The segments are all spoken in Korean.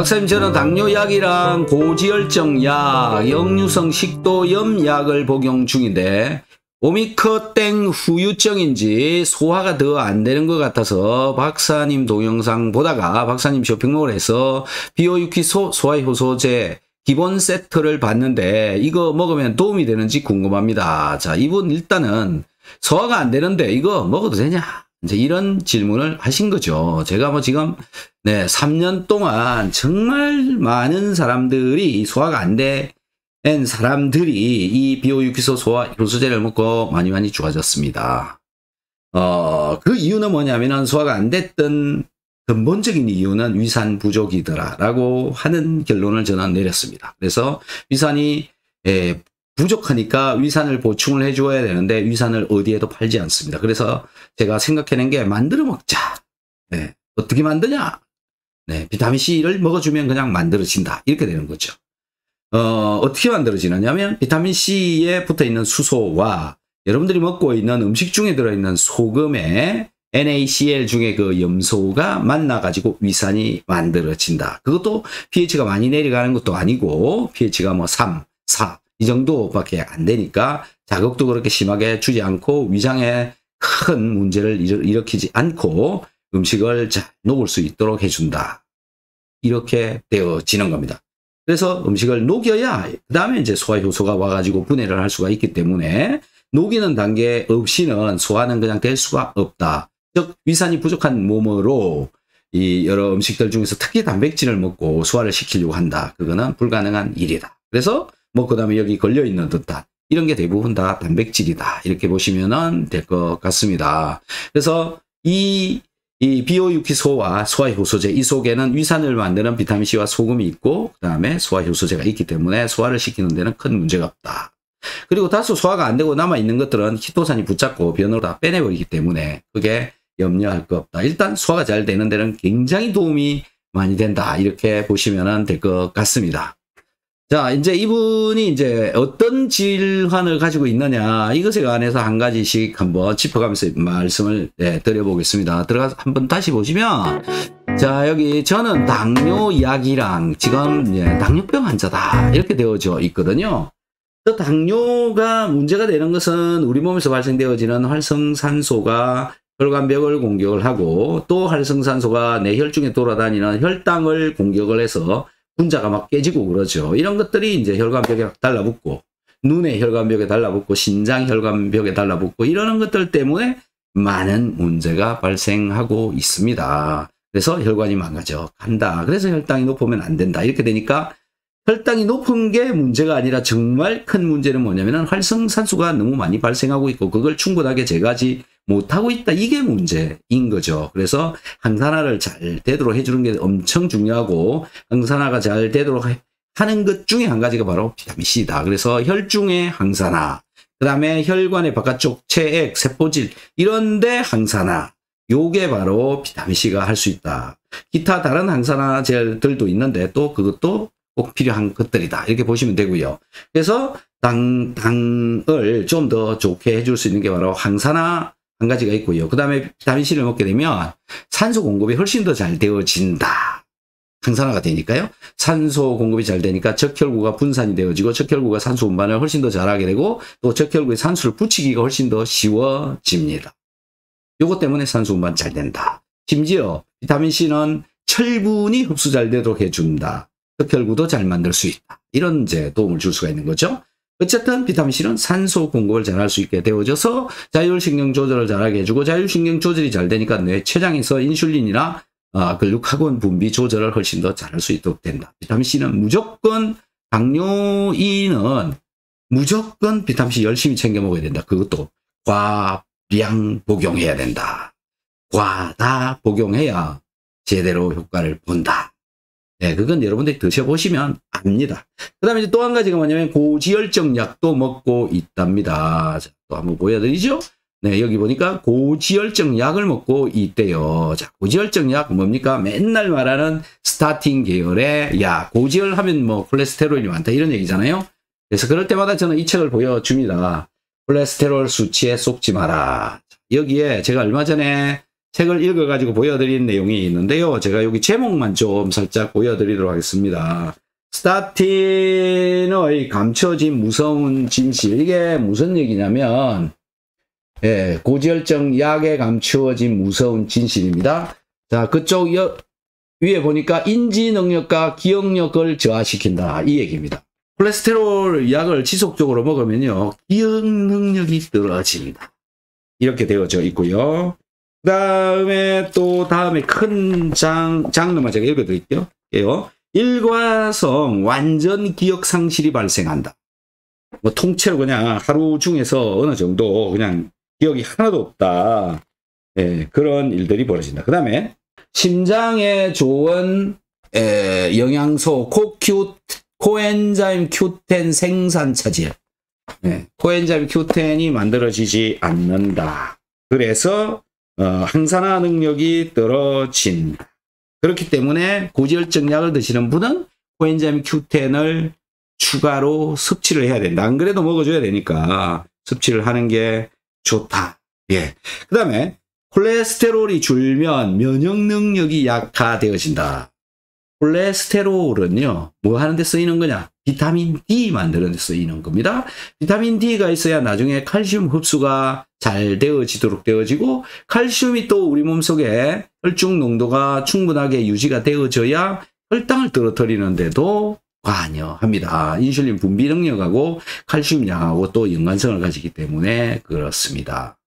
박사님 저는 당뇨약이랑 고지혈증약, 역류성 식도염 약을 복용 중인데 오미크땡 후유증인지 소화가 더 안 되는 것 같아서 박사님 동영상 보다가 박사님 쇼핑몰 에서 비오유키 소, 화효소제 기본 세트를 봤는데 이거 먹으면 도움이 되는지 궁금합니다. 자 이분 일단은 소화가 안 되는데 이거 먹어도 되냐? 이제 이런 질문을 하신 거죠. 제가 뭐 지금 네, 3년 동안 정말 많은 사람들이 소화가 안 된 사람들이 이 비오유기소 소화 효소제를 먹고 많이 많이 좋아졌습니다. 어, 그 이유는 뭐냐면은 소화가 안 됐던 근본적인 이유는 위산 부족이더라라고 하는 결론을 저는 내렸습니다. 그래서 위산이 예, 부족하니까 위산을 보충을 해줘야 되는데 위산을 어디에도 팔지 않습니다. 그래서 제가 생각해낸 게 만들어 먹자. 네. 어떻게 만드냐? 네. 비타민C를 먹어주면 그냥 만들어진다. 이렇게 되는 거죠. 어, 어떻게 만들어지느냐면 비타민C에 붙어있는 수소와 여러분들이 먹고 있는 음식 중에 들어있는 소금에 NaCl 중에 그 염소가 만나가지고 위산이 만들어진다. 그것도 pH가 많이 내려가는 것도 아니고 pH가 뭐 3, 4이 정도밖에 안 되니까 자극도 그렇게 심하게 주지 않고 위장에 큰 문제를 일으키지 않고 음식을 잘 녹을 수 있도록 해준다. 이렇게 되어지는 겁니다. 그래서 음식을 녹여야 그 다음에 이제 소화효소가 와가지고 분해를 할 수가 있기 때문에 녹이는 단계 없이는 소화는 그냥 될 수가 없다. 즉 위산이 부족한 몸으로 이 여러 음식들 중에서 특히 단백질을 먹고 소화를 시키려고 한다. 그거는 불가능한 일이다. 그래서 뭐 그 다음에 여기 걸려있는 듯한 이런 게 대부분 다 단백질이다. 이렇게 보시면 될 것 같습니다. 그래서 이, 이비오유키소와 소화효소제 이 속에는 위산을 만드는 비타민C와 소금이 있고 그 다음에 소화효소제가 있기 때문에 소화를 시키는 데는 큰 문제가 없다. 그리고 다소 소화가 안 되고 남아있는 것들은 키토산이 붙잡고 변으로 다 빼내버리기 때문에 그게 염려할 거 없다. 일단 소화가 잘 되는 데는 굉장히 도움이 많이 된다. 이렇게 보시면 될 것 같습니다. 자, 이제 이분이 이제 어떤 질환을 가지고 있느냐, 이것에 관해서 한 가지씩 한번 짚어가면서 말씀을 네, 드려보겠습니다. 들어가서 한번 다시 보시면, 자, 여기 저는 당뇨 약이랑 지금 예, 당뇨병 환자다. 이렇게 되어져 있거든요. 또 당뇨가 문제가 되는 것은 우리 몸에서 발생되어지는 활성산소가 혈관벽을 공격을 하고 또 활성산소가 내 혈중에 돌아다니는 혈당을 공격을 해서 분자가 막 깨지고 그러죠. 이런 것들이 이제 혈관벽에 달라붙고 눈의 혈관벽에 달라붙고 신장 혈관벽에 달라붙고 이러는 것들 때문에 많은 문제가 발생하고 있습니다. 그래서 혈관이 망가져 간다. 그래서 혈당이 높으면 안 된다. 이렇게 되니까 혈당이 높은 게 문제가 아니라 정말 큰 문제는 뭐냐면은 활성산소가 너무 많이 발생하고 있고 그걸 충분하게 제거하지 못하고 있다. 이게 문제인 거죠. 그래서 항산화를 잘 되도록 해주는 게 엄청 중요하고 항산화가 잘 되도록 하는 것 중에 한 가지가 바로 비타민C다. 그래서 혈중의 항산화, 그 다음에 혈관의 바깥쪽 체액, 세포질 이런데 항산화. 요게 바로 비타민C가 할 수 있다. 기타 다른 항산화 젤들도 있는데 또 그것도 꼭 필요한 것들이다. 이렇게 보시면 되고요. 그래서 당, 당을 좀 더 좋게 해줄 수 있는 게 바로 항산화 한 가지가 있고요. 그 다음에 비타민 C를 먹게 되면 산소 공급이 훨씬 더 잘 되어진다. 항산화가 되니까요. 산소 공급이 잘 되니까 적혈구가 분산이 되어지고 적혈구가 산소 운반을 훨씬 더 잘하게 되고 또 적혈구에 산소를 붙이기가 훨씬 더 쉬워집니다. 요것 때문에 산소 운반 잘 된다. 심지어 비타민 C는 철분이 흡수 잘 되도록 해준다. 적혈구도 잘 만들 수 있다. 이런 이제 도움을 줄 수가 있는 거죠. 어쨌든 비타민C는 산소 공급을 잘 할 수 있게 되어져서 자율신경 조절을 잘하게 해주고 자율신경 조절이 잘 되니까 뇌 췌장에서 인슐린이나 아, 글루카곤 분비 조절을 훨씬 더 잘 할 수 있도록 된다. 비타민C는 무조건 당뇨인은 무조건 비타민C 열심히 챙겨 먹어야 된다. 그것도 과량 복용해야 된다. 과다 복용해야 제대로 효과를 본다. 네, 그건 여러분들이 드셔보시면 압니다. 그 다음에 또 한 가지가 뭐냐면 고지혈증 약도 먹고 있답니다. 자, 또 한번 보여드리죠. 네, 여기 보니까 고지혈증 약을 먹고 있대요. 자, 고지혈증 약 뭡니까? 맨날 말하는 스타팅 계열의 약. 고지혈 하면 뭐 콜레스테롤이 많다 이런 얘기잖아요. 그래서 그럴 때마다 저는 이 책을 보여줍니다. 콜레스테롤 수치에 속지 마라. 여기에 제가 얼마 전에 책을 읽어가지고 보여드리는 내용이 있는데요. 제가 여기 제목만 좀 살짝 보여드리도록 하겠습니다. 스타틴의 감춰진 무서운 진실. 이게 무슨 얘기냐면, 예, 고지혈증 약에 감추어진 무서운 진실입니다. 자, 그쪽 여, 위에 보니까 인지 능력과 기억력을 저하시킨다. 이 얘기입니다. 콜레스테롤 약을 지속적으로 먹으면요, 기억 능력이 떨어집니다. 이렇게 되어져 있고요. 그 다음에 또 다음에 큰 장, 장르만 제가 읽어드릴게요. 일과성 완전 기억 상실이 발생한다. 뭐 통째로 그냥 하루 중에서 어느 정도 그냥 기억이 하나도 없다. 예, 그런 일들이 벌어진다. 그 다음에 심장에 좋은 에, 영양소 코큐 코엔자임 큐텐 생산 차질. 예, 코엔자임 큐텐이 만들어지지 않는다. 그래서 어, 항산화 능력이 떨어진 그렇기 때문에 고지혈증 약을 드시는 분은 코엔자임 Q10을 추가로 섭취를 해야 된다. 안 그래도 먹어줘야 되니까 섭취를 하는 게 좋다. 예. 그 다음에 콜레스테롤이 줄면 면역 능력이 약화되어진다. 콜레스테롤은요, 뭐 하는데 쓰이는 거냐? 비타민 D 만드는 데 쓰이는 겁니다. 비타민 D가 있어야 나중에 칼슘 흡수가 잘 되어지도록 되어지고 칼슘이 또 우리 몸속에 혈중 농도가 충분하게 유지가 되어져야 혈당을 떨어뜨리는 데도 관여합니다. 인슐린 분비 능력하고 칼슘 양하고 또 연관성을 가지기 때문에 그렇습니다.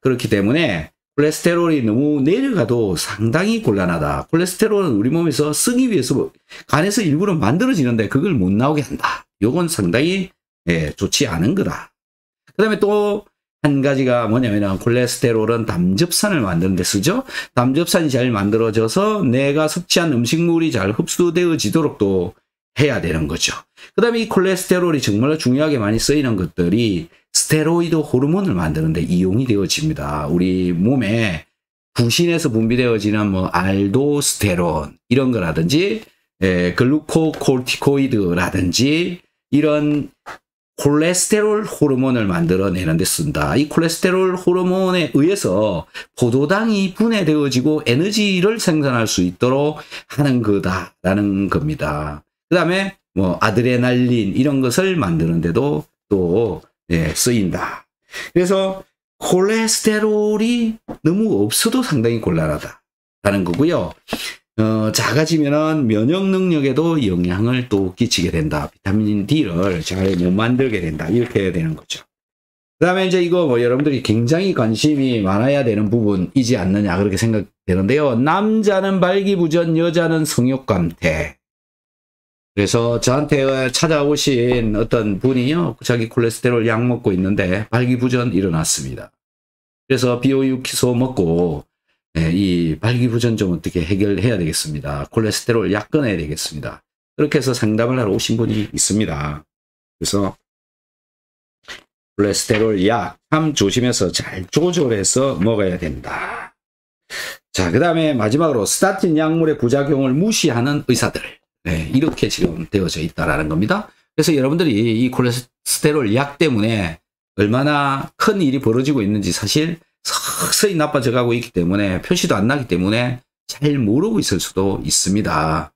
그렇기 때문에 콜레스테롤이 너무 내려가도 상당히 곤란하다. 콜레스테롤은 우리 몸에서 쓰기 위해서 간에서 일부러 만들어지는데 그걸 못 나오게 한다. 이건 상당히 예, 좋지 않은 거다. 그 다음에 또 한 가지가 뭐냐면 콜레스테롤은 담즙산을 만드는데 쓰죠. 담즙산이 잘 만들어져서 내가 섭취한 음식물이 잘 흡수되어지도록 또 해야 되는 거죠. 그 다음에 이 콜레스테롤이 정말 중요하게 많이 쓰이는 것들이 스테로이드 호르몬을 만드는데 이용이 되어집니다. 우리 몸에 부신에서 분비되어지는 뭐 알도스테론 이런 거라든지 에, 예, 글루코콜티코이드라든지 이런 콜레스테롤 호르몬을 만들어내는데 쓴다. 이 콜레스테롤 호르몬에 의해서 포도당이 분해되어지고 에너지를 생산할 수 있도록 하는 거다라는 겁니다. 그 다음에 뭐 아드레날린 이런 것을 만드는데도 또 예, 쓰인다. 그래서 콜레스테롤이 너무 없어도 상당히 곤란하다라는 거고요. 어, 작아지면 면역 능력에도 영향을 또 끼치게 된다. 비타민 D를 잘 못 만들게 된다. 이렇게 해야 되는 거죠. 그 다음에 이제 이거 뭐 여러분들이 굉장히 관심이 많아야 되는 부분이지 않느냐 그렇게 생각되는데요. 남자는 발기부전, 여자는 성욕감퇴. 그래서 저한테 찾아오신 어떤 분이요. 자기 콜레스테롤 약 먹고 있는데 발기부전 일어났습니다. 그래서 비오유 키소 먹고 네, 이 발기부전 좀 어떻게 해결해야 되겠습니다. 콜레스테롤 약끊내야 되겠습니다. 그렇게 해서 상담을 하러 오신 분이 있습니다. 그래서 콜레스테롤 약참 조심해서 잘 조절해서 먹어야 된다. 자, 그 다음에 마지막으로 스타틴 약물의 부작용을 무시하는 의사들. 네, 이렇게 지금 되어져 있다라는 겁니다. 그래서 여러분들이 이 콜레스테롤 약 때문에 얼마나 큰 일이 벌어지고 있는지 사실 서서히 나빠져 가고 있기 때문에 표시도 안 나기 때문에 잘 모르고 있을 수도 있습니다.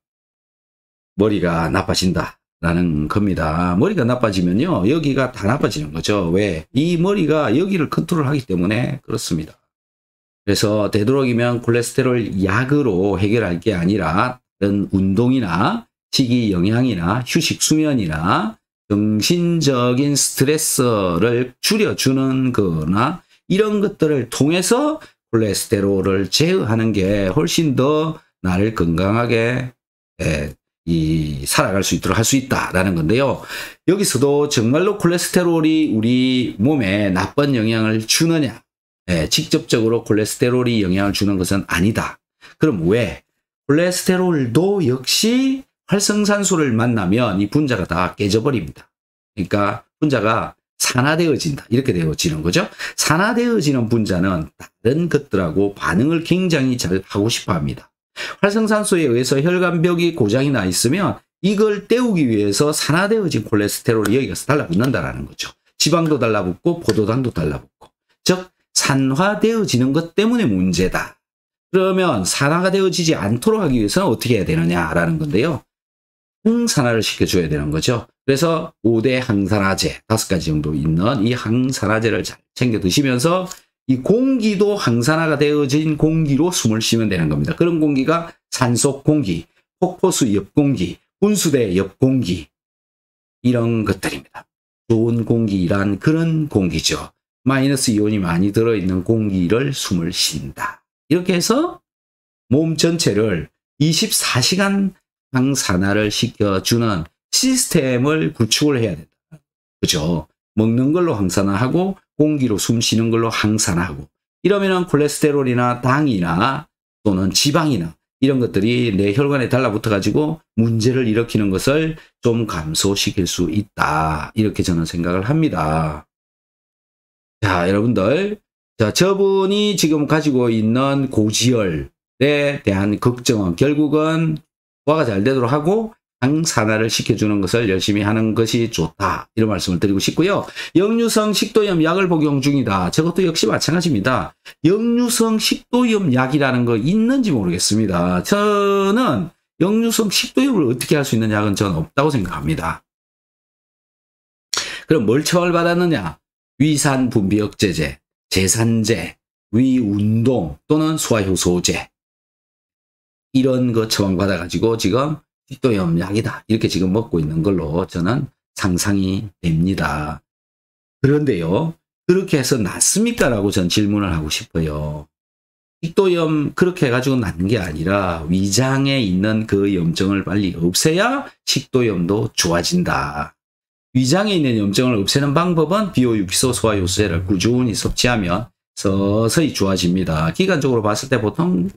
머리가 나빠진다. 라는 겁니다. 머리가 나빠지면요. 여기가 다 나빠지는 거죠. 왜? 이 머리가 여기를 컨트롤하기 때문에 그렇습니다. 그래서 되도록이면 콜레스테롤 약으로 해결할 게 아니라 이런 운동이나 식이 영양이나 휴식 수면이나 정신적인 스트레스를 줄여주는 거나 이런 것들을 통해서 콜레스테롤을 제어하는 게 훨씬 더 나를 건강하게 예, 이 살아갈 수 있도록 할 수 있다라는 건데요. 여기서도 정말로 콜레스테롤이 우리 몸에 나쁜 영향을 주느냐? 예, 직접적으로 콜레스테롤이 영향을 주는 것은 아니다. 그럼 왜 콜레스테롤도 역시 활성산소를 만나면 이 분자가 다 깨져버립니다. 그러니까 분자가 산화되어진다. 이렇게 되어지는 거죠. 산화되어지는 분자는 다른 것들하고 반응을 굉장히 잘 하고 싶어 합니다. 활성산소에 의해서 혈관벽이 고장이 나 있으면 이걸 때우기 위해서 산화되어진 콜레스테롤이 여기서 가 달라붙는다라는 거죠. 지방도 달라붙고 포도당도 달라붙고. 즉 산화되어지는 것 때문에 문제다. 그러면 산화가 되어지지 않도록 하기 위해서는 어떻게 해야 되느냐라는 건데요. 항산화를 시켜줘야 되는 거죠. 그래서 5대 항산화제, 5가지 정도 있는 이 항산화제를 잘 챙겨 드시면서 이 공기도 항산화가 되어진 공기로 숨을 쉬면 되는 겁니다. 그런 공기가 산속 공기, 폭포수 옆 공기, 분수대 옆 공기, 이런 것들입니다. 좋은 공기란 그런 공기죠. 마이너스 이온이 많이 들어있는 공기를 숨을 쉰다. 이렇게 해서 몸 전체를 24시간 항산화를 시켜주는 시스템을 구축을 해야 된다. 그죠? 먹는 걸로 항산화하고 공기로 숨 쉬는 걸로 항산화하고 이러면 콜레스테롤이나 당이나 또는 지방이나 이런 것들이 내 혈관에 달라붙어 가지고 문제를 일으키는 것을 좀 감소시킬 수 있다. 이렇게 저는 생각을 합니다. 자, 여러분들 자, 저분이 지금 가지고 있는 고지혈에 대한 걱정은 결국은 부화가 잘 되도록 하고 항산화를 시켜주는 것을 열심히 하는 것이 좋다. 이런 말씀을 드리고 싶고요. 역류성 식도염 약을 복용 중이다. 저것도 역시 마찬가지입니다. 역류성 식도염 약이라는 거 있는지 모르겠습니다. 저는 역류성 식도염을 어떻게 할 수 있는 약은 저는 없다고 생각합니다. 그럼 뭘 처벌받았느냐? 위산 분비 억제제. 재산제, 위운동 또는 소화효소제 이런 거 처방받아가지고 지금 식도염 약이다 이렇게 지금 먹고 있는 걸로 저는 상상이 됩니다. 그런데요. 그렇게 해서 낫습니까? 라고 전 질문을 하고 싶어요. 식도염 그렇게 해가지고 낫는 게 아니라 위장에 있는 그 염증을 빨리 없애야 식도염도 좋아진다. 위장에 있는 염증을 없애는 방법은 비오유기소 소화요소제를 꾸준히 섭취하면 서서히 좋아집니다. 기간적으로 봤을 때 보통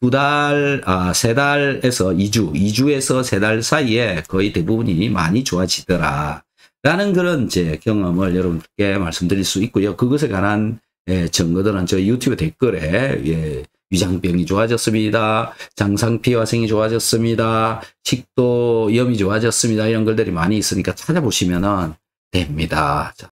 두 달, 아, 세 달에서 2주, 2주에서 세 달 사이에 거의 대부분이 많이 좋아지더라. 라는 그런 제 경험을 여러분께 말씀드릴 수 있고요. 그것에 관한 예, 증거들은 저 유튜브 댓글에 예, 위장병이 좋아졌습니다. 장상피화생이 좋아졌습니다. 식도염이 좋아졌습니다. 이런 글들이 많이 있으니까 찾아보시면 됩니다. 자,